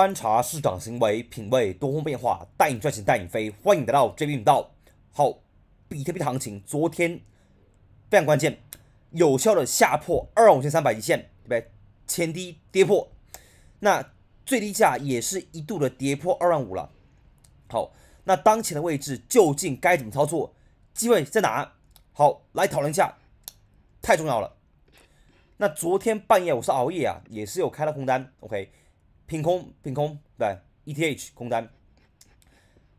观察市场行为，品味多空变化，带你赚钱，带你飞，欢迎来到这频道。好，比特币行情昨天非常关键，有效的下破二万五千三百一线，对不对？前低跌破，那最低价也是一度的跌破二万五了。好，那当前的位置究竟该怎么操作？机会在哪？好，来讨论一下，太重要了。那昨天半夜我是熬夜啊，也是有开了空单，OK。平空平空对 ETH 空单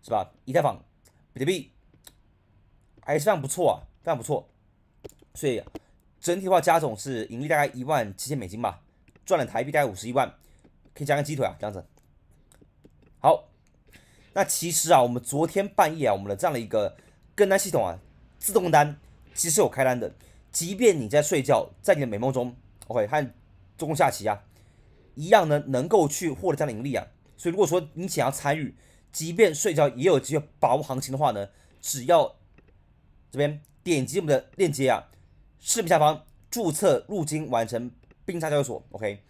是吧？以太坊、比特币还是非常不错啊，非常不错。所以整体的话，加总是盈利大概一万七千美金吧，赚了台币大概五十一万，可以加个鸡腿啊，这样子。好，那其实啊，我们昨天半夜啊，我们的这样的一个跟单系统啊，自动单其实有开单的，即便你在睡觉，在你的美梦中，OK 和中公下棋啊。一样呢，能够去获得这样的盈利啊。所以如果说你想要参与，即便睡觉也有机会把握行情的话呢，只要这边点击我们的链接啊，视频下方注册入金完成冰沙交易所，OK，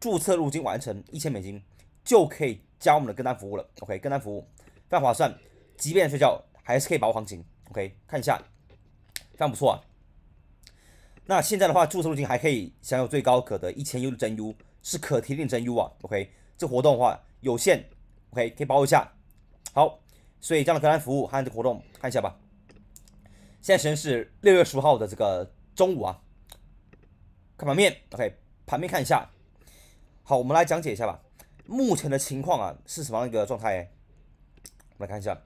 注册入金完成一千美金就可以加我们的跟单服务了，OK，跟单服务非常划算，即便睡觉还是可以把握行情，OK，看一下，非常不错啊。那现在的话，注册入金还可以享有最高可得一千 U 的真 U。是可提炼证 U 啊，OK，这活动的话有限，OK 可以包一下，好，所以这样的高端服务和这活动看一下吧。现在时间是六月十五号的这个中午啊，看盘面，OK，盘面看一下，好，我们来讲解一下吧。目前的情况啊是什么样一个状态？我们看一下，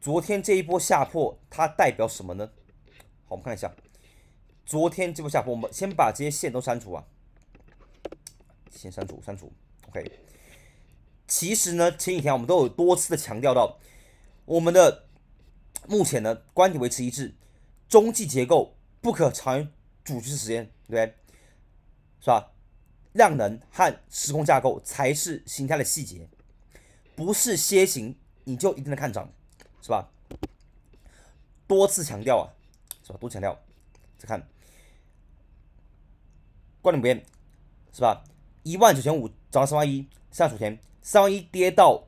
昨天这一波下破它代表什么呢？好，我们看一下，昨天这波下破，我们先把这些线都删除啊。先删除，删除，OK。其实呢，前几天我们都有多次的强调到，我们的目前呢，观点维持一致，中继结构不可长于主织时间，对不对？是吧？量能和时空架构才是形态的细节，不是楔形你就一定能看涨，是吧？多次强调啊，是吧？多强调，再看，观点不变，是吧？一万九千五涨到三万一，下数前三万一跌到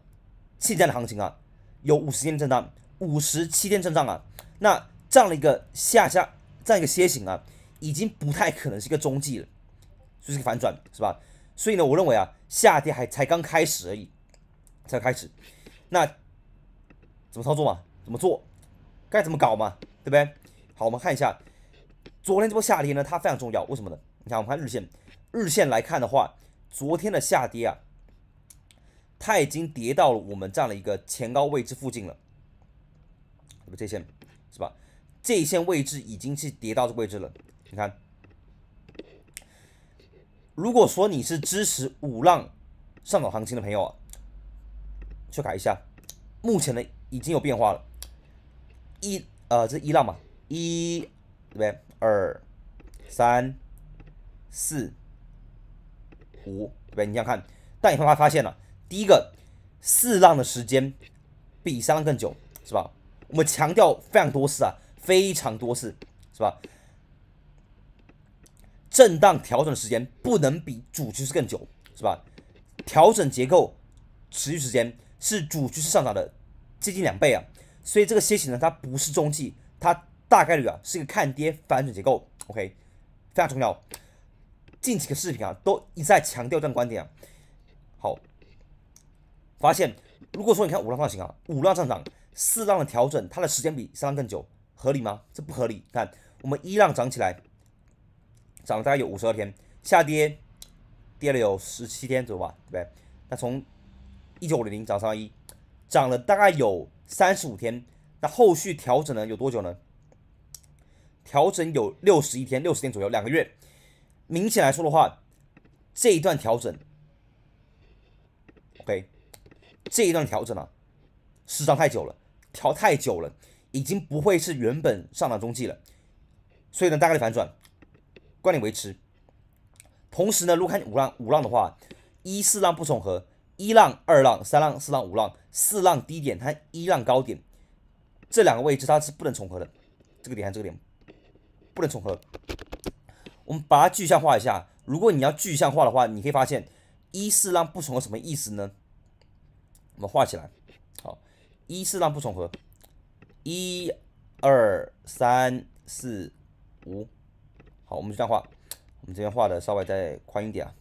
现在的行情啊，有五十天震荡，五十七天震荡啊，那这样的一个下下这样一个楔形啊，已经不太可能是一个中继了，就是个反转是吧？所以呢，我认为啊，下跌还才刚开始而已，才开始，那怎么操作嘛？怎么做？该怎么搞嘛？对不对？好，我们看一下昨天这波下跌呢，它非常重要，为什么呢？你看，我们看日线，日线来看的话。昨天的下跌啊，它已经跌到了我们这样的一个前高位置附近了，那么这线是吧？这一线位置已经是跌到这个位置了。你看，如果说你是支持五浪上涨行情的朋友啊，修改一下，目前的已经有变化了，一呃这一浪嘛？一对不对？二三四。五，对，你想看，但你会发发现了，第一个四浪的时间比三浪更久，是吧？我们强调非常多次啊，非常多次，是吧？震荡调整的时间不能比主趋势更久，是吧？调整结构持续时间是主趋势上涨的接近两倍啊，所以这个楔形呢，它不是中继，它大概率啊是一个看跌反转结构，OK，非常重要。近几个视频啊，都一再强调这种观点。啊。好，发现如果说你看五浪上行啊，五浪上涨，四浪的调整，它的时间比三浪更久，合理吗？这不合理。看我们一浪涨起来，涨了大概有五十二天，下跌跌了有十七天左右吧，对不对？那从一九五零涨三万一，涨了大概有三十五天，那后续调整呢有多久呢？调整有六十一天，六十天左右，两个月。明显来说的话，这一段调整，OK，这一段调整啊，时长太久了，调太久了，已经不会是原本上涨中继了，所以呢，大概率反转，观点维持。同时呢，如果看五浪五浪的话，一四浪不重合，一浪、二浪、三浪、四浪、五浪，四浪低点它一浪高点，这两个位置它是不能重合的，这个点和这个点不能重合。我们把它具象化一下。如果你要具象化的话，你可以发现，一四浪不重合什么意思呢？我们画起来，好，一四浪不重合，一、二、三、四、五，好，我们这样画，我们这边画的稍微再宽一点啊。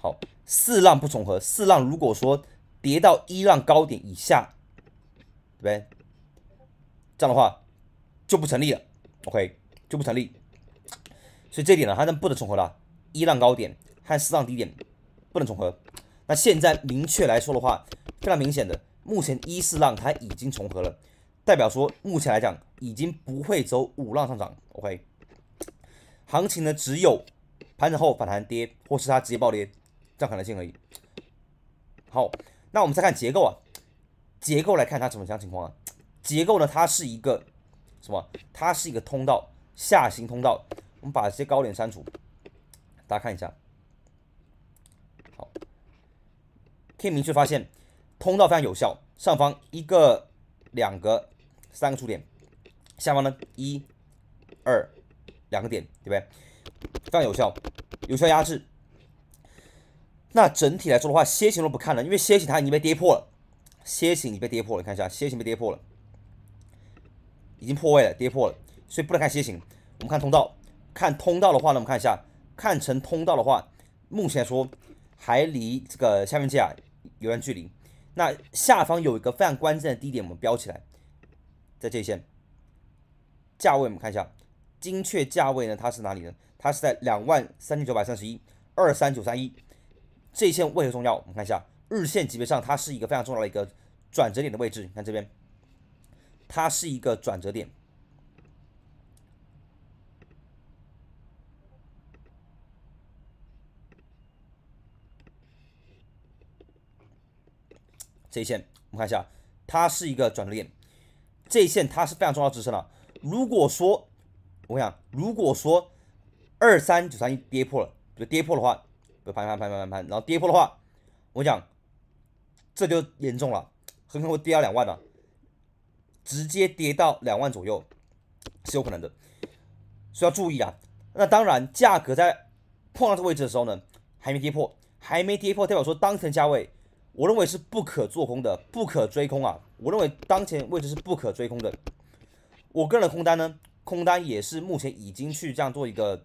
好，四浪不重合，四浪如果说跌到一浪高点以下，对不对？这样的话就不成立了，OK。就不成立，所以这一点呢，它不能重合了。一浪高点和四浪低点不能重合。那现在明确来说的话，非常明显的，目前一四浪它已经重合了，代表说目前来讲已经不会走五浪上涨，OK？行情呢只有盘整后反弹跌，或是它直接暴跌这样可能性而已。好，那我们再看结构啊，结构来看它怎么样情况啊？结构呢，它是一个什么？它是一个通道。下行通道，我们把这些高点删除，大家看一下，好，可以明确发现通道非常有效，上方一个、两个、三个触点，下方呢一、二两个点，对不对？非常有效，有效压制。那整体来说的话，楔形都不看了，因为楔形它已经被跌破了，楔形已经被跌破了，看一下楔形被跌破了，已经破位了，跌破了。所以不能看楔形，我们看通道。看通道的话呢，我们看一下，看成通道的话，目前说还离这个下面线啊，有段距离。那下方有一个非常关键的低点，我们标起来，在这一线。价位我们看一下，精确价位呢，它是哪里呢？它是在两万三千九百三十一，二三九三一。这一线为何重要？我们看一下，日线级别上，它是一个非常重要的一个转折点的位置。你看这边，它是一个转折点。这一线我们看一下，它是一个转折点，这一线它是非常重要支撑了。如果说我想，如果说二三九三一跌破了，就跌破的话，就盘盘盘盘盘盘，然后跌破的话，我讲这就严重了，很可能会跌到两万了，直接跌到两万左右是有可能的，需要注意啊。那当然，价格在碰到这个位置的时候呢，还没跌破，还没跌破，代表说当前价位。我认为是不可做空的，不可追空啊！我认为当前位置是不可追空的。我个人的空单呢，空单也是目前已经去这样做一个，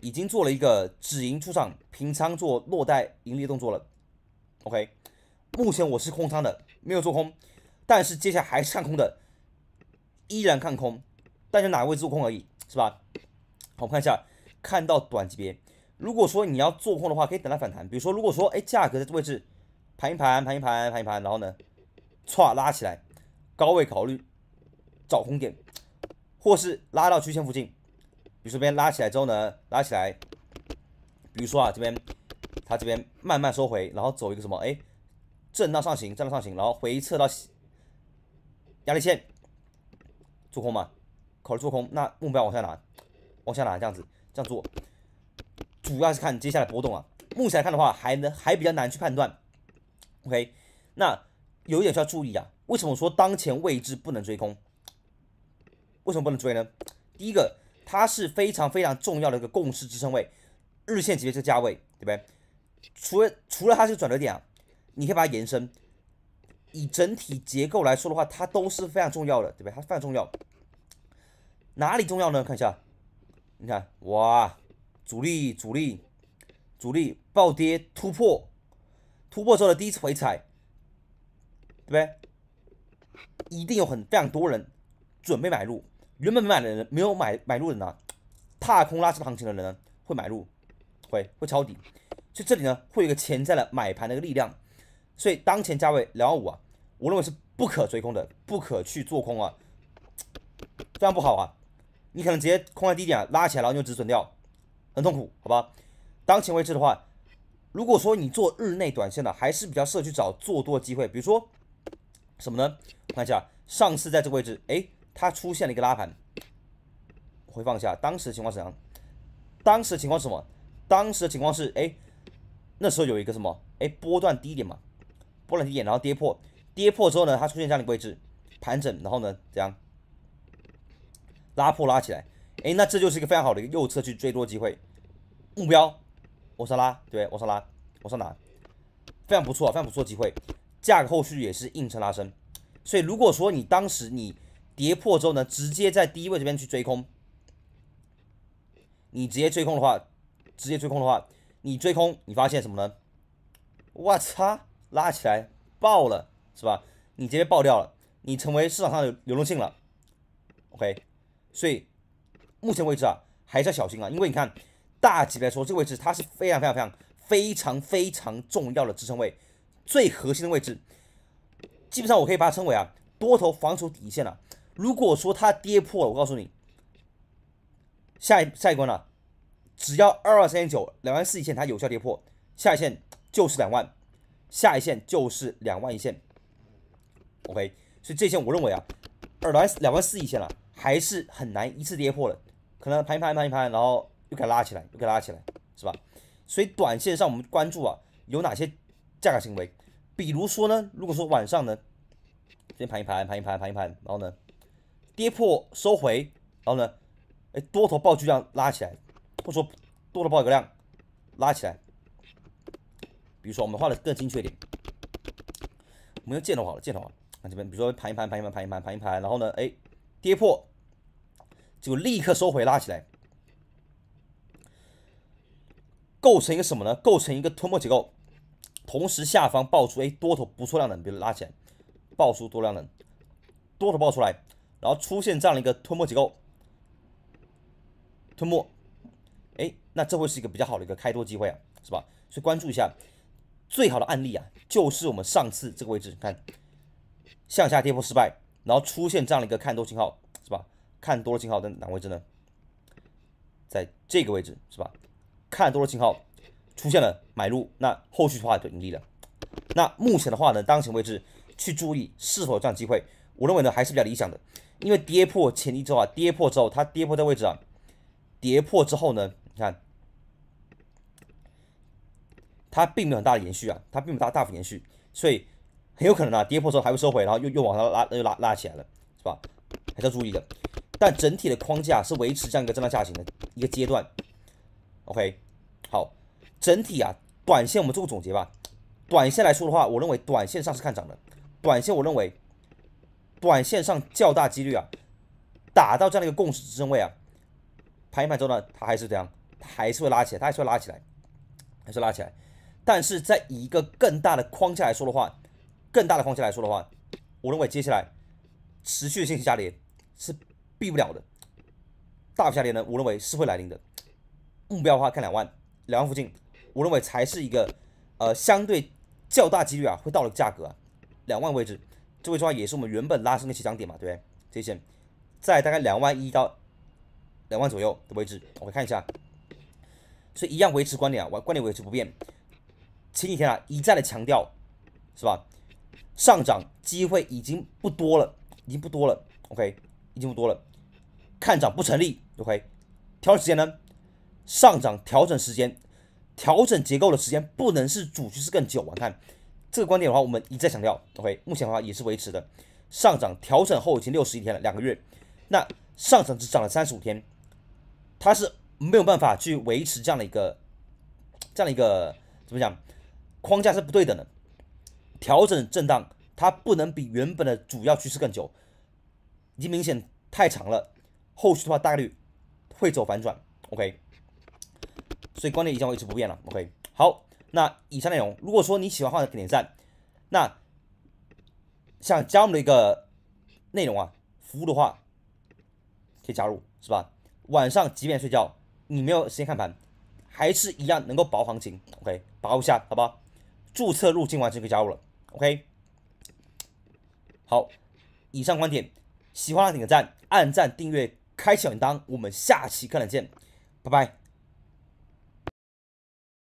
已经做了一个止盈出场、平仓做落袋盈利动作了。OK，目前我是空仓的，没有做空，但是接下来还是看空的，依然看空，但是哪个位置做空而已，是吧？好，我看一下，看到短级别。如果说你要做空的话，可以等它反弹。比如说，如果说哎价格在这位置盘一盘，盘一盘，盘一盘，然后呢歘拉起来，高位考虑找空点，或是拉到区间附近。比如说这边拉起来之后呢，拉起来，比如说啊这边它这边慢慢收回，然后走一个什么哎震荡上行，震荡上行，然后回撤到压力线做空嘛，考虑做空。那目标往下拿，往下拿这样子这样做。主要是看接下来波动啊，目前来看的话，还能还比较难去判断。OK，那有一点需要注意啊，为什么说当前位置不能追空？为什么不能追呢？第一个，它是非常非常重要的一个共识支撑位，日线级别这个价位，对不对？除了除了它这个转折点啊，你可以把它延伸，以整体结构来说的话，它都是非常重要的，对不对？它非常重要，哪里重要呢？看一下，你看，哇。主力，主力，主力暴跌突破，突破之后的第一次回踩，对对？一定有很非常多人准备买入，原本没买的人，没有买买入的人呢，踏空拉升行情的人呢，会买入，会会抄底，所以这里呢，会有一个潜在的买盘的一个力量。所以当前价位两万五啊，我认为是不可追空的，不可去做空啊，这样不好啊，你可能直接空在低点拉起来，然后就止损掉。很痛苦，好吧。当前位置的话，如果说你做日内短线的，还是比较适合去找做多机会。比如说什么呢？看一下，上次在这个位置，哎，它出现了一个拉盘。回放一下当时的情况是怎样？当时的情况是什么？当时的情况是，哎，那时候有一个什么？哎，波段低点嘛，波段低点，然后跌破，跌破之后呢，它出现这样的位置，盘整，然后呢，怎样？拉破拉起来，哎，那这就是一个非常好的一个右侧去追多机会。目标，我上拉，对，我上拉，我上哪？非常不错，非常不错机会。价格后续也是硬撑拉升，所以如果说你当时你跌破之后呢，直接在低位这边去追空，你直接追空的话，直接追空的话，你追空，你发现什么呢？我操，拉起来爆了，是吧？你直接爆掉了，你成为市场上的流动性了。OK，所以目前为止啊，还是要小心啊，因为你看。大级别来说，这个位置它是非常非常非常非常非常重要的支撑位，最核心的位置，基本上我可以把它称为啊多头防守底线了。如果说它跌破了，我告诉你，下一下一关了，只要二二三九两万四一线它有效跌破，下一线就是两万，下一线就是两万一线。OK，所以这线我认为啊，二万两万四一线了，还是很难一次跌破的，可能盘一盘盘一盘，然后。又给拉起来，又给拉起来，是吧？所以短线上我们关注啊，有哪些价格行为？比如说呢，如果说晚上呢，先盘一盘，盘一盘，盘一盘，然后呢，跌破收回，然后呢，哎，多头爆巨量拉起来，或者说多头爆一个量拉起来。比如说我们画的更精确一点，我们用箭头好了，箭头啊，看这边比如说盘一盘，盘一盘，盘一盘，盘一盘，然后呢，哎，跌破就立刻收回拉起来。构成一个什么呢？构成一个吞没结构，同时下方爆出哎多头不错量的，比如拉起来，爆出多量的，多头爆出来，然后出现这样的一个吞没结构，吞没，哎，那这会是一个比较好的一个开多机会啊，是吧？所以关注一下，最好的案例啊，就是我们上次这个位置，看向下跌破失败，然后出现这样的一个看多信号，是吧？看多的信号在哪位置呢？在这个位置，是吧？看多的信号出现了买入，那后续的话就盈利了。那目前的话呢，当前位置去注意是否有这样机会，我认为呢还是比较理想的。因为跌破前一之后啊，跌破之后它跌破的位置啊，跌破之后呢，你看它并没有很大的延续啊，它并不大大幅延续，所以很有可能啊，跌破之后还会收回，然后又又往上拉又拉拉起来了，是吧？还是要注意的。但整体的框架是维持这样一个震荡下行的一个阶段。OK。好，整体啊，短线我们做个总结吧。短线来说的话，我认为短线上是看涨的。短线我认为，短线上较大几率啊，打到这样的一个共识支撑位啊，盘一盘之后呢，它还是这样，还是会拉起来，它还是会拉起来，还是拉起来。但是在一个更大的框架来说的话，更大的框架来说的话，我认为接下来持续性下跌是避不了的，大幅下跌呢，我认为是会来临的。目标的话，看两万。两万附近，我认为才是一个呃相对较大几率啊会到的价格，两万位置，这位置的话也是我们原本拉升的起涨点嘛，对不对？这些在大概两万一到两万左右的位置，我们看一下，所以一样维持观点啊，我观点维持不变。前几天啊一再的强调，是吧？上涨机会已经不多了，已经不多了，OK，已经不多了，看涨不成立，OK，挑时间呢？上涨调整时间，调整结构的时间不能是主趋势更久啊！看这个观点的话，我们一再强调，OK，目前的话也是维持的。上涨调整后已经六十一天了，两个月，那上涨只涨了三十五天，它是没有办法去维持这样的一个，这样的一个怎么讲？框架是不对等的。调整震荡它不能比原本的主要趋势更久，已经明显太长了。后续的话大概率会走反转，OK。所以观点一向维一直不变了，OK。好，那以上内容，如果说你喜欢的话，给点赞。那想加我们的一个内容啊，服务的话，可以加入，是吧？晚上几点睡觉？你没有时间看盘，还是一样能够薄行情，OK？把握一下，好吧？注册入金完成可以加入了，OK。好，以上观点，喜欢的点个赞，按赞订阅，开启铃铛，我们下期课程见，拜拜。